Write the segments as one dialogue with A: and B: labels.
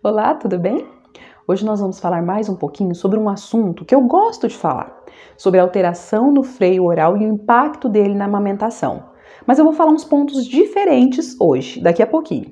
A: Olá, tudo bem? Hoje nós vamos falar mais um pouquinho sobre um assunto que eu gosto de falar, sobre a alteração no freio oral e o impacto dele na amamentação. Mas eu vou falar uns pontos diferentes hoje, daqui a pouquinho.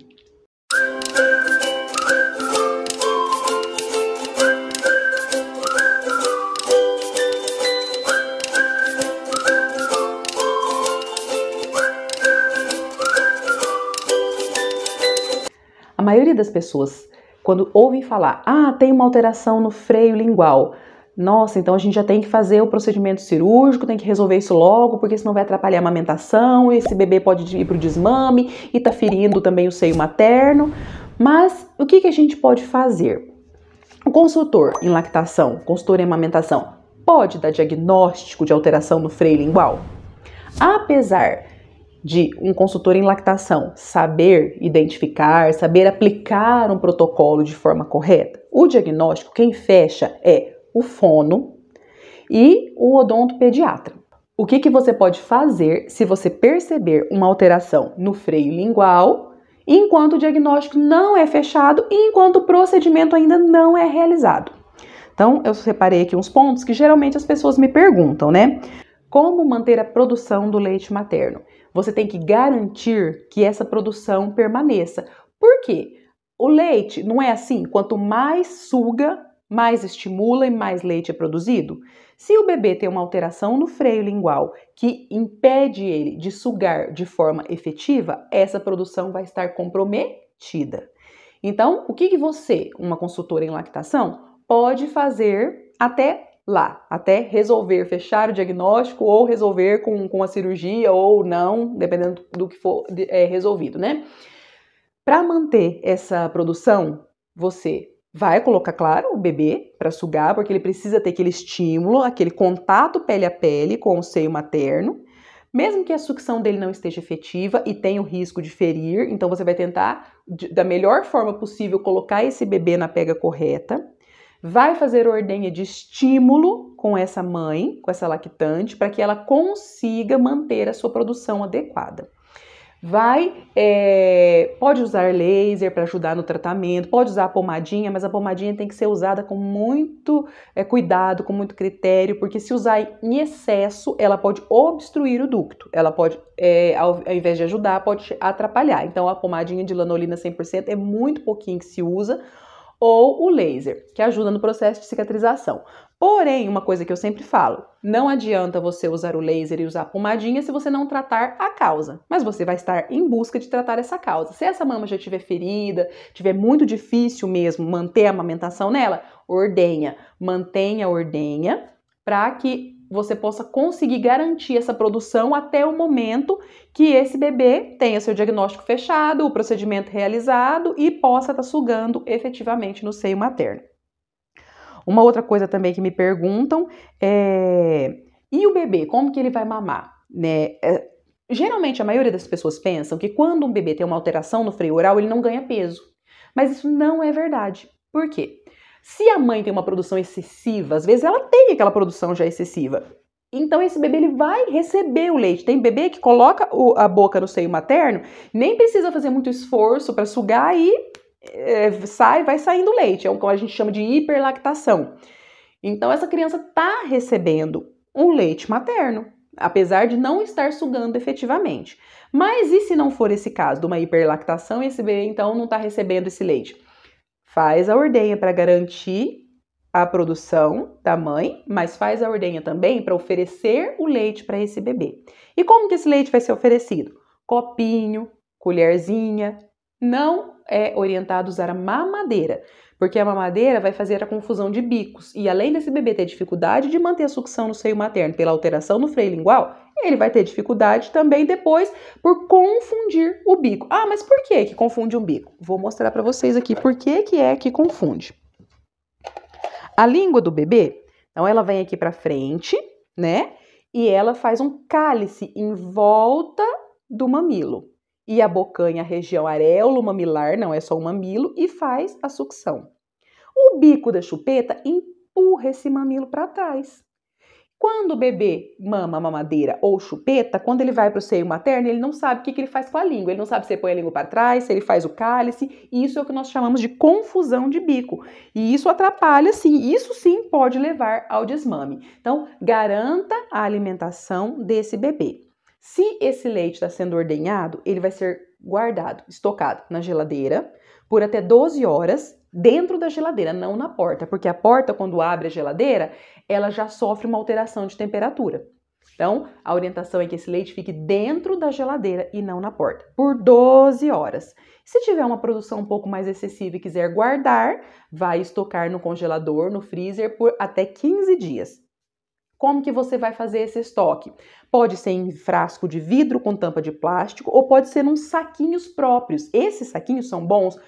A: A maioria das pessoas quando ouvem falar, ah, tem uma alteração no freio lingual. Nossa, então a gente já tem que fazer o procedimento cirúrgico, tem que resolver isso logo, porque senão vai atrapalhar a amamentação, esse bebê pode ir para o desmame e tá ferindo também o seio materno. Mas o que, que a gente pode fazer? O consultor em lactação, consultor em amamentação, pode dar diagnóstico de alteração no freio lingual? Apesar de um consultor em lactação saber identificar, saber aplicar um protocolo de forma correta? O diagnóstico, quem fecha é o fono e o odontopediatra. O que, que você pode fazer se você perceber uma alteração no freio lingual enquanto o diagnóstico não é fechado e enquanto o procedimento ainda não é realizado? Então, eu separei aqui uns pontos que geralmente as pessoas me perguntam, né? Como manter a produção do leite materno? Você tem que garantir que essa produção permaneça. Por quê? O leite não é assim, quanto mais suga, mais estimula e mais leite é produzido. Se o bebê tem uma alteração no freio lingual que impede ele de sugar de forma efetiva, essa produção vai estar comprometida. Então, o que, que você, uma consultora em lactação, pode fazer até lá, até resolver, fechar o diagnóstico ou resolver com, com a cirurgia ou não, dependendo do que for é, resolvido, né? Para manter essa produção, você vai colocar, claro, o bebê para sugar, porque ele precisa ter aquele estímulo, aquele contato pele a pele com o seio materno, mesmo que a sucção dele não esteja efetiva e tenha o risco de ferir, então você vai tentar, da melhor forma possível, colocar esse bebê na pega correta vai fazer ordenha de estímulo com essa mãe, com essa lactante, para que ela consiga manter a sua produção adequada. Vai, é, pode usar laser para ajudar no tratamento, pode usar a pomadinha, mas a pomadinha tem que ser usada com muito é, cuidado, com muito critério, porque se usar em excesso, ela pode obstruir o ducto, ela pode, é, ao, ao invés de ajudar, pode atrapalhar. Então, a pomadinha de lanolina 100% é muito pouquinho que se usa, ou o laser, que ajuda no processo de cicatrização. Porém, uma coisa que eu sempre falo, não adianta você usar o laser e usar pomadinha se você não tratar a causa. Mas você vai estar em busca de tratar essa causa. Se essa mama já tiver ferida, tiver muito difícil mesmo manter a amamentação nela, ordenha, mantenha a ordenha para que você possa conseguir garantir essa produção até o momento que esse bebê tenha seu diagnóstico fechado, o procedimento realizado e possa estar tá sugando efetivamente no seio materno. Uma outra coisa também que me perguntam é: e o bebê, como que ele vai mamar? Né? É, geralmente a maioria das pessoas pensam que quando um bebê tem uma alteração no freio oral, ele não ganha peso. Mas isso não é verdade. Por quê? Se a mãe tem uma produção excessiva, às vezes ela tem aquela produção já excessiva. Então esse bebê ele vai receber o leite. Tem bebê que coloca o, a boca no seio materno, nem precisa fazer muito esforço para sugar e é, sai, vai saindo leite. É o que a gente chama de hiperlactação. Então essa criança está recebendo um leite materno, apesar de não estar sugando efetivamente. Mas e se não for esse caso de uma hiperlactação, esse bebê então não está recebendo esse leite? faz a ordenha para garantir a produção da mãe, mas faz a ordenha também para oferecer o leite para esse bebê. E como que esse leite vai ser oferecido? Copinho, colherzinha, não é orientado usar a mamadeira porque a mamadeira vai fazer a confusão de bicos, e além desse bebê ter dificuldade de manter a sucção no seio materno pela alteração no freio lingual, ele vai ter dificuldade também depois por confundir o bico. Ah, mas por que que confunde um bico? Vou mostrar para vocês aqui por que que é que confunde. A língua do bebê, então ela vem aqui para frente, né? E ela faz um cálice em volta do mamilo e abocanha a região areolo-mamilar, não é só o mamilo, e faz a sucção. O bico da chupeta empurra esse mamilo para trás. Quando o bebê mama mamadeira ou chupeta, quando ele vai para o seio materno, ele não sabe o que, que, ele faz com a língua. Ele não sabe se ele põe a língua para trás, se ele faz o cálice. E isso é o que nós chamamos de confusão de bico. E isso atrapalha, sim. Isso sim pode levar ao desmame. Então, garanta a alimentação desse bebê. Se esse leite está sendo ordenhado, ele vai ser guardado, estocado na geladeira por até 12 horas dentro da geladeira, não na porta, porque a porta, quando abre a geladeira, ela já sofre uma alteração de temperatura. Então, a orientação é que esse leite fique dentro da geladeira e não na porta, por 12 horas. Se tiver uma produção um pouco mais excessiva e quiser guardar, vai estocar no congelador, no freezer, por até 15 dias. Como que você vai fazer esse estoque? Pode ser em frasco de vidro com tampa de plástico ou pode ser nos saquinhos próprios. Esses saquinhos são bons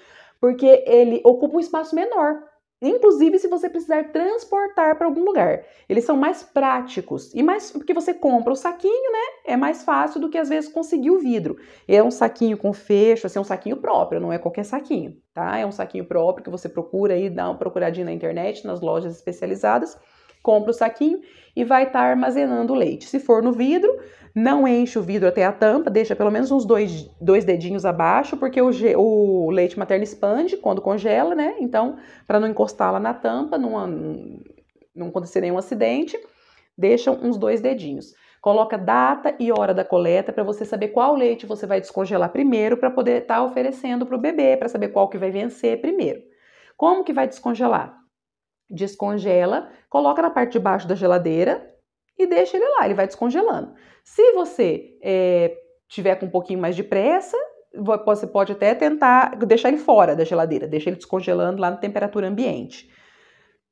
A: porque ele ocupa um espaço menor. Inclusive se você precisar transportar para algum lugar. Eles são mais práticos e mais porque você compra o saquinho, né? É mais fácil do que às vezes conseguir o vidro. É um saquinho com fecho, assim, é um saquinho próprio, não é qualquer saquinho, tá? É um saquinho próprio que você procura aí, dá uma procuradinha na internet, nas lojas especializadas, compra o saquinho e vai estar tá armazenando o leite. Se for no vidro, não enche o vidro até a tampa, deixa pelo menos uns dois, dois dedinhos abaixo, porque o, o leite materno expande quando congela, né? Então, para não encostar lá na tampa, numa, não acontecer nenhum acidente, deixa uns dois dedinhos. Coloca data e hora da coleta para você saber qual leite você vai descongelar primeiro para poder estar tá oferecendo para o bebê, para saber qual que vai vencer primeiro. Como que vai descongelar? descongela, coloca na parte de baixo da geladeira e deixa ele lá, ele vai descongelando. Se você é, tiver com um pouquinho mais de pressa, você pode até tentar deixar ele fora da geladeira, deixa ele descongelando lá na temperatura ambiente.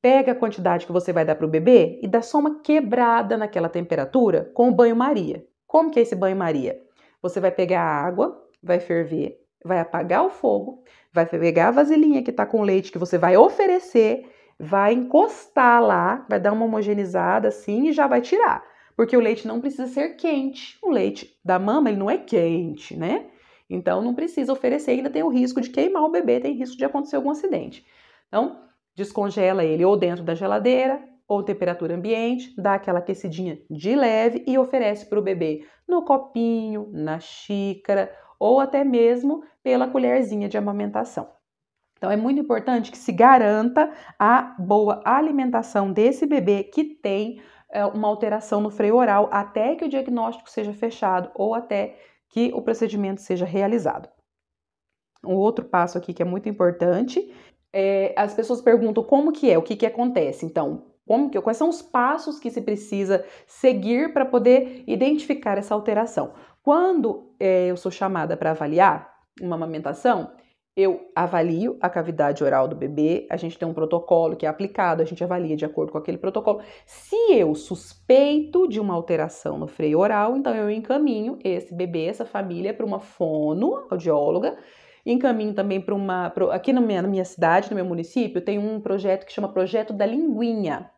A: Pega a quantidade que você vai dar para o bebê e dá só uma quebrada naquela temperatura com o banho-maria. Como que é esse banho-maria? Você vai pegar a água, vai ferver, vai apagar o fogo, vai pegar a vasilhinha que está com leite que você vai oferecer vai encostar lá, vai dar uma homogeneizada assim e já vai tirar. Porque o leite não precisa ser quente. O leite da mama, ele não é quente, né? Então não precisa oferecer, ainda tem o risco de queimar o bebê, tem risco de acontecer algum acidente. Então, descongela ele ou dentro da geladeira ou temperatura ambiente, dá aquela aquecidinha de leve e oferece para o bebê no copinho, na xícara ou até mesmo pela colherzinha de amamentação. Então, é muito importante que se garanta a boa alimentação desse bebê que tem é, uma alteração no freio oral até que o diagnóstico seja fechado ou até que o procedimento seja realizado. Um outro passo aqui que é muito importante é, as pessoas perguntam como que é, o que que acontece. Então, como que, quais são os passos que se precisa seguir para poder identificar essa alteração? Quando é, eu sou chamada para avaliar uma amamentação, eu avalio a cavidade oral do bebê, a gente tem um protocolo que é aplicado, a gente avalia de acordo com aquele protocolo. Se eu suspeito de uma alteração no freio oral, então eu encaminho esse bebê, essa família, para uma fonoaudióloga, encaminho também para uma. Pra, aqui na minha, na minha cidade, no meu município, tem um projeto que chama Projeto da Linguinha.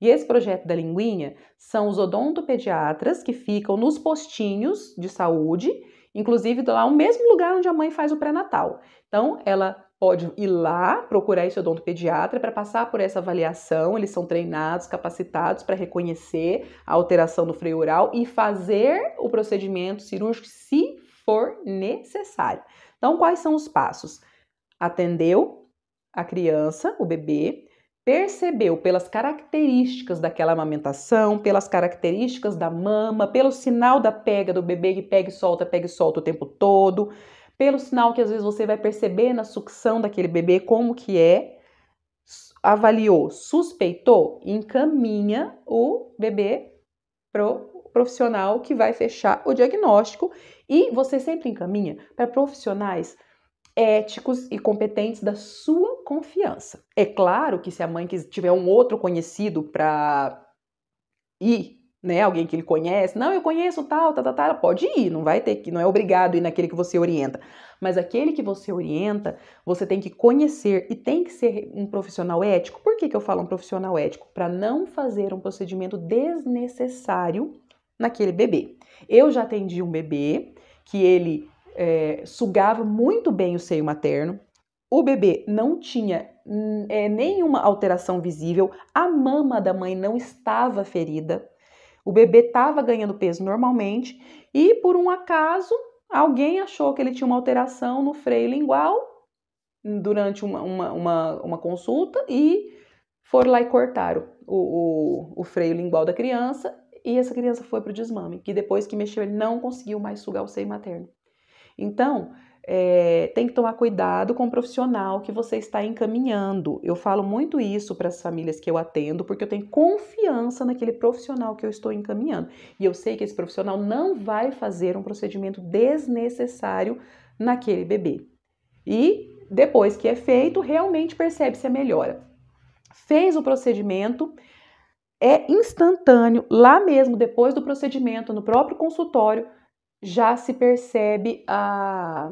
A: E esse projeto da Linguinha são os odontopediatras que ficam nos postinhos de saúde inclusive lá o mesmo lugar onde a mãe faz o pré-natal. Então, ela pode ir lá procurar esse odontopediatra para passar por essa avaliação. Eles são treinados, capacitados para reconhecer a alteração do freio oral e fazer o procedimento cirúrgico se for necessário. Então, quais são os passos? Atendeu a criança, o bebê, percebeu pelas características daquela amamentação, pelas características da mama, pelo sinal da pega do bebê que pega e solta, pega e solta o tempo todo, pelo sinal que às vezes você vai perceber na sucção daquele bebê como que é, avaliou, suspeitou, encaminha o bebê pro profissional que vai fechar o diagnóstico e você sempre encaminha para profissionais éticos e competentes da sua confiança. É claro que se a mãe tiver um outro conhecido para ir, né, alguém que ele conhece, não, eu conheço tal, tal, tal, tal, pode ir, não vai ter que, não é obrigado ir naquele que você orienta, mas aquele que você orienta, você tem que conhecer e tem que ser um profissional ético. Por que, que eu falo um profissional ético? Para não fazer um procedimento desnecessário naquele bebê. Eu já atendi um bebê que ele é, sugava muito bem o seio materno, o bebê não tinha hum, é, nenhuma alteração visível, a mama da mãe não estava ferida, o bebê estava ganhando peso normalmente e, por um acaso, alguém achou que ele tinha uma alteração no freio lingual durante uma, uma, uma, uma consulta e foram lá e cortaram o, o, o freio lingual da criança e essa criança foi para o desmame, que depois que mexeu ele não conseguiu mais sugar o seio materno. Então, é, tem que tomar cuidado com o profissional que você está encaminhando. Eu falo muito isso para as famílias que eu atendo, porque eu tenho confiança naquele profissional que eu estou encaminhando. E eu sei que esse profissional não vai fazer um procedimento desnecessário naquele bebê. E depois que é feito, realmente percebe-se a é melhora. Fez o procedimento, é instantâneo, lá mesmo, depois do procedimento, no próprio consultório já se percebe a,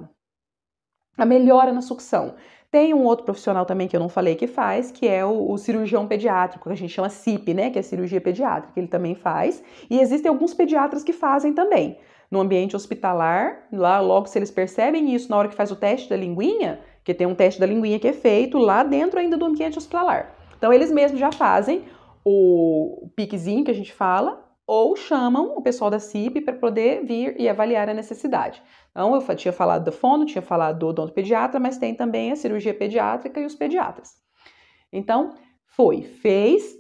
A: a melhora na sucção. Tem um outro profissional também que eu não falei que faz, que é o, o, cirurgião pediátrico, que a gente chama CIP, né? Que é cirurgia pediátrica, ele também faz. E existem alguns pediatras que fazem também. No ambiente hospitalar, lá logo se eles percebem isso na hora que faz o teste da linguinha, que tem um teste da linguinha que é feito lá dentro ainda do ambiente hospitalar. Então eles mesmos já fazem o piquezinho que a gente fala, ou chamam o pessoal da CIP para poder vir e avaliar a necessidade. Então, eu tinha falado do fono, tinha falado do odontopediatra, mas tem também a cirurgia pediátrica e os pediatras. Então, foi, fez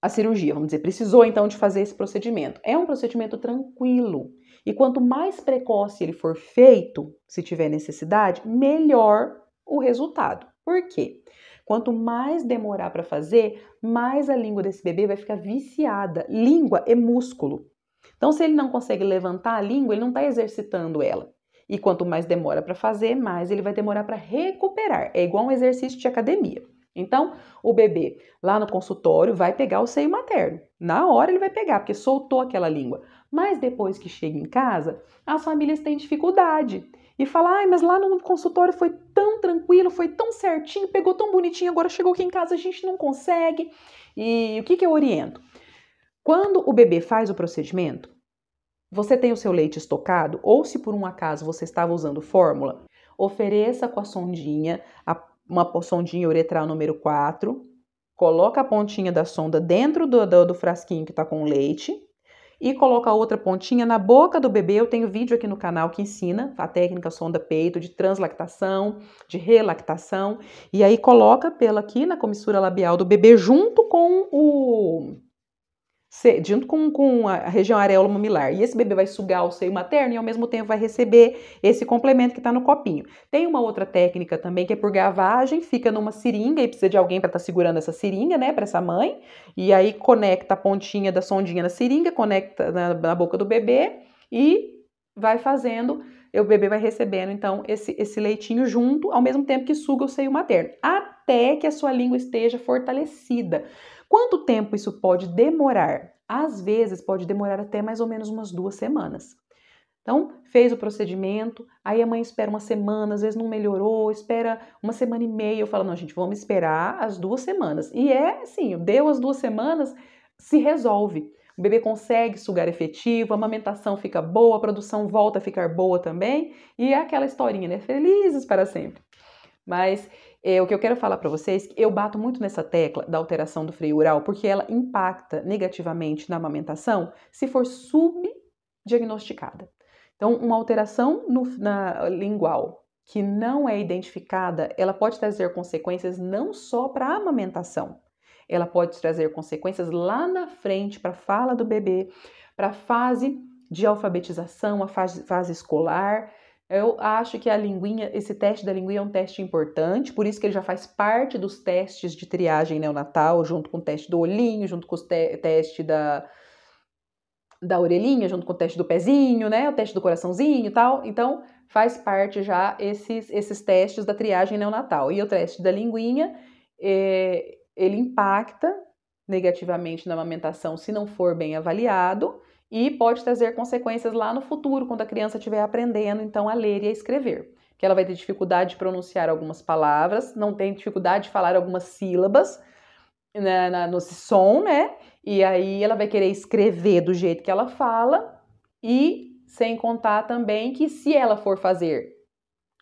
A: a cirurgia, vamos dizer, precisou então de fazer esse procedimento. É um procedimento tranquilo. E quanto mais precoce ele for feito, se tiver necessidade, melhor o resultado. Por quê? Quanto mais demorar para fazer, mais a língua desse bebê vai ficar viciada. Língua é músculo. Então, se ele não consegue levantar a língua, ele não está exercitando ela. E quanto mais demora para fazer, mais ele vai demorar para recuperar. É igual um exercício de academia. Então, o bebê lá no consultório vai pegar o seio materno. Na hora ele vai pegar, porque soltou aquela língua. Mas depois que chega em casa, as famílias têm dificuldade e falar, ai, mas lá no consultório foi tão tranquilo, foi tão certinho, pegou tão bonitinho, agora chegou aqui em casa a gente não consegue. E o que, que eu oriento? Quando o bebê faz o procedimento, você tem o seu leite estocado, ou se por um acaso você estava usando fórmula, ofereça com a sondinha, uma sondinha uretral número 4, coloca a pontinha da sonda dentro do, do, do frasquinho que está com o leite, e coloca a outra pontinha na boca do bebê. Eu tenho vídeo aqui no canal que ensina a técnica sonda peito de translactação, de relactação, e aí coloca pela aqui na comissura labial do bebê junto com o junto com, com a região areola mamilar. E esse bebê vai sugar o seio materno e ao mesmo tempo vai receber esse complemento que está no copinho. Tem uma outra técnica também que é por gavagem, fica numa seringa e precisa de alguém para estar tá segurando essa seringa, né, para essa mãe. E aí conecta a pontinha da sondinha na seringa, conecta na, na boca do bebê e vai fazendo, o bebê vai recebendo então esse, esse leitinho junto, ao mesmo tempo que suga o seio materno, até que a sua língua esteja fortalecida. Quanto tempo isso pode demorar? Às vezes pode demorar até mais ou menos umas duas semanas. Então, fez o procedimento, aí a mãe espera uma semana, às vezes não melhorou, espera uma semana e meia. Eu falo, não, gente, vamos esperar as duas semanas. E é assim, deu as duas semanas, se resolve. O bebê consegue sugar efetivo, a amamentação fica boa, a produção volta a ficar boa também, e é aquela historinha, né? Felizes para sempre. Mas é, o que eu quero falar para vocês, é eu bato muito nessa tecla da alteração do freio oral, porque ela impacta negativamente na amamentação se for subdiagnosticada. Então, uma alteração no, na lingual que não é identificada, ela pode trazer consequências não só para a amamentação, ela pode trazer consequências lá na frente para a fala do bebê, para a fase de alfabetização, a fase, fase escolar. Eu acho que a linguinha, esse teste da linguinha é um teste importante, por isso que ele já faz parte dos testes de triagem neonatal, junto com o teste do olhinho, junto com o te teste da, da orelhinha, junto com o teste do pezinho, né? O teste do coraçãozinho e tal. Então, faz parte já esses, esses testes da triagem neonatal. E o teste da linguinha, é, ele impacta negativamente na amamentação se não for bem avaliado e pode trazer consequências lá no futuro, quando a criança estiver aprendendo então a ler e a escrever. Que ela vai ter dificuldade de pronunciar algumas palavras, não tem dificuldade de falar algumas sílabas né, na, no som, né? E aí ela vai querer escrever do jeito que ela fala e sem contar também que se ela for fazer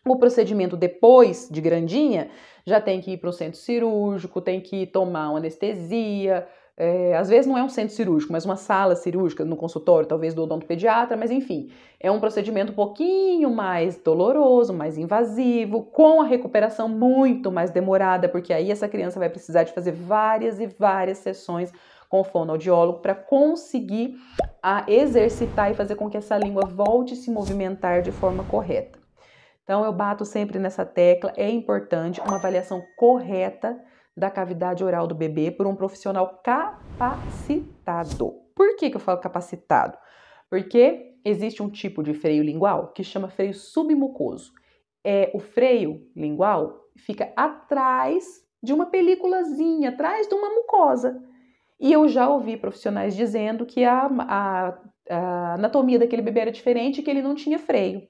A: o procedimento depois de grandinha já tem que ir para um centro cirúrgico, tem que tomar uma anestesia. É, às vezes não é um centro cirúrgico, mas uma sala cirúrgica no consultório, talvez do odontopediatra, mas enfim, é um procedimento um pouquinho mais doloroso, mais invasivo, com a recuperação muito mais demorada, porque aí essa criança vai precisar de fazer várias e várias sessões com o fonoaudiólogo para conseguir a exercitar e fazer com que essa língua volte a se movimentar de forma correta. Então, eu bato sempre nessa tecla, é importante uma avaliação correta da cavidade oral do bebê por um profissional capacitado. Por que, que eu falo capacitado? Porque existe um tipo de freio lingual que chama freio submucoso. É, o freio lingual fica atrás de uma películazinha, atrás de uma mucosa. E eu já ouvi profissionais dizendo que a, a, a anatomia daquele bebê era diferente e que ele não tinha freio.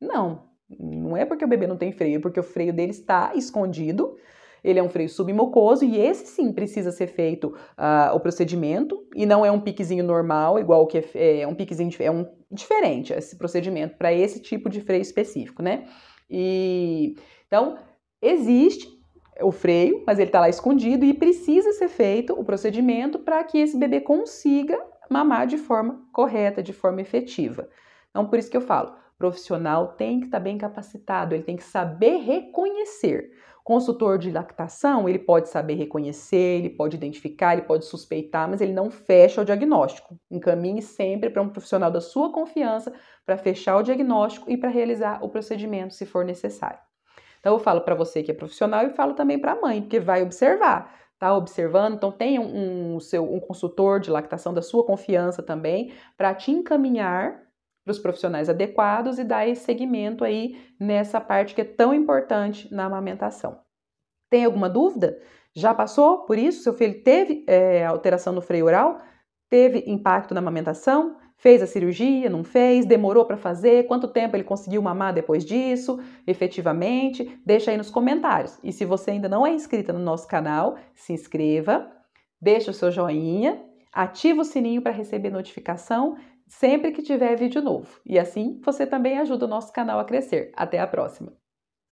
A: Não, não é porque o bebê não tem freio, é porque o freio dele está escondido. Ele é um freio submucoso e esse sim precisa ser feito uh, o procedimento e não é um piquezinho normal, igual que é, é, é um piquezinho é um diferente esse procedimento para esse tipo de freio específico, né? E então existe o freio, mas ele está lá escondido e precisa ser feito o procedimento para que esse bebê consiga mamar de forma correta, de forma efetiva. Então por isso que eu falo, profissional tem que estar tá bem capacitado, ele tem que saber reconhecer. Consultor de lactação, ele pode saber reconhecer, ele pode identificar, ele pode suspeitar, mas ele não fecha o diagnóstico. Encaminhe sempre para um profissional da sua confiança para fechar o diagnóstico e para realizar o procedimento se for necessário. Então eu falo para você que é profissional e falo também para a mãe, porque vai observar tá observando. Então tenha um, um, seu, um consultor de lactação da sua confiança também para te encaminhar para os profissionais adequados e dar esse segmento aí nessa parte que é tão importante na amamentação. Tem alguma dúvida? Já passou por isso? Seu filho teve é, alteração no freio oral? Teve impacto na amamentação? Fez a cirurgia? Não fez? Demorou para fazer? Quanto tempo ele conseguiu mamar depois disso? Efetivamente? Deixa aí nos comentários. E se você ainda não é inscrita no nosso canal, se inscreva, deixa o seu joinha, ativa o sininho para receber notificação sempre que tiver vídeo novo. E assim você também ajuda o nosso canal a crescer. Até a próxima!